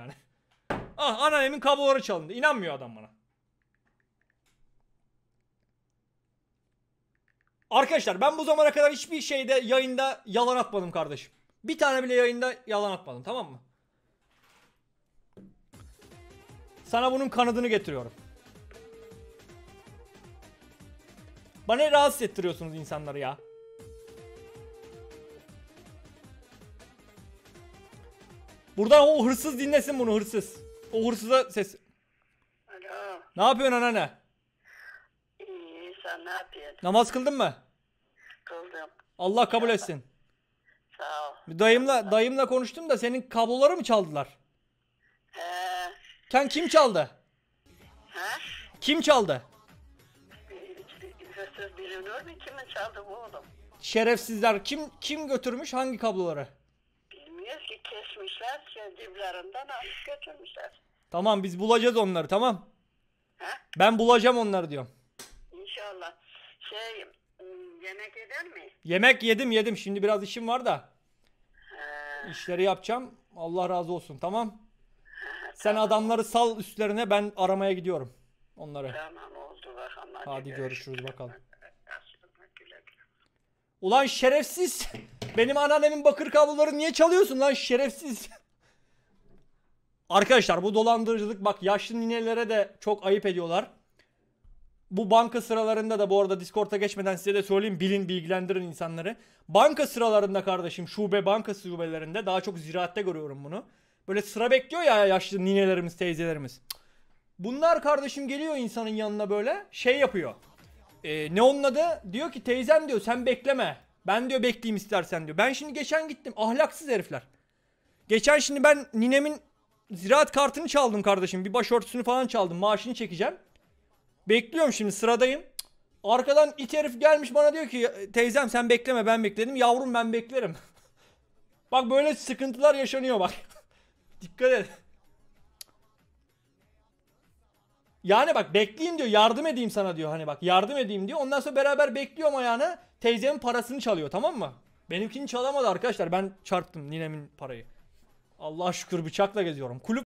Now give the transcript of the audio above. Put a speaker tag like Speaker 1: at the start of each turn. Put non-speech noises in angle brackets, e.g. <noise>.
Speaker 1: yani. Ah anneannemin kabloları çalındı. İnanmıyor adam bana. Arkadaşlar ben bu zamana kadar hiçbir şeyde yayında yalan atmadım kardeşim. Bir tane bile yayında yalan atmadım tamam mı? Sana bunun kanadını getiriyorum. Bana rahatsız ettiriyorsunuz insanları ya. Buradan o hırsız dinlesin bunu hırsız. O hırsıza ses. Alo. Ne yapıyorsun anneanne? İyi sen ne yapıyorsun? Namaz kıldın mı? Kıldım. Allah kabul etsin. Sağ ol. Dayımla dayımla konuştum da senin kabloları mı çaldılar? He. Sen kim çaldı? Ha? Kim çaldı? Hırsız bilinir mi? Kimin çaldı bu oğlum? Şerefsizler kim kim götürmüş hangi kabloları? kesmişler, şey, diblerinden alıp götürmüşler. Tamam biz bulacağız onları tamam. He? Ben bulacağım onları diyorum. İnşallah. Şey ıı, yemek yedin mi? Yemek yedim yedim. Şimdi biraz işim var da. He. İşleri yapacağım. Allah razı olsun tamam. Sen tamam. adamları sal üstlerine ben aramaya gidiyorum. Onları. Tamam oldu bakalım. Hadi, görüşürüz bakalım. Ulan şerefsiz. Benim anneannemin bakır kabloları niye çalıyorsun lan şerefsiz? Arkadaşlar bu dolandırıcılık bak yaşlı ninelere de çok ayıp ediyorlar. Bu banka sıralarında da bu arada Discord'a geçmeden size de söyleyeyim bilin bilgilendirin insanları. Banka sıralarında kardeşim şube banka şubelerinde daha çok ziraatte görüyorum bunu. Böyle sıra bekliyor ya yaşlı ninelerimiz teyzelerimiz. Bunlar kardeşim geliyor insanın yanına böyle şey yapıyor. Ee, ne onun adı? Diyor ki teyzem diyor sen bekleme. Ben diyor bekleyeyim istersen diyor. Ben şimdi geçen gittim. Ahlaksız herifler. Geçen şimdi ben ninemin ziraat kartını çaldım kardeşim. Bir başörtüsünü falan çaldım. Maaşını çekeceğim. Bekliyorum şimdi sıradayım. Arkadan it herif gelmiş bana diyor ki teyzem sen bekleme ben bekledim. Yavrum ben beklerim. <laughs> bak böyle sıkıntılar yaşanıyor bak. <laughs> Dikkat et. Yani bak bekleyin diyor yardım edeyim sana diyor hani bak yardım edeyim diyor. Ondan sonra beraber bekliyorum ayağını teyzemin parasını çalıyor tamam mı? Benimkini çalamadı arkadaşlar ben çarptım ninemin parayı. Allah şükür bıçakla geziyorum. Kulüp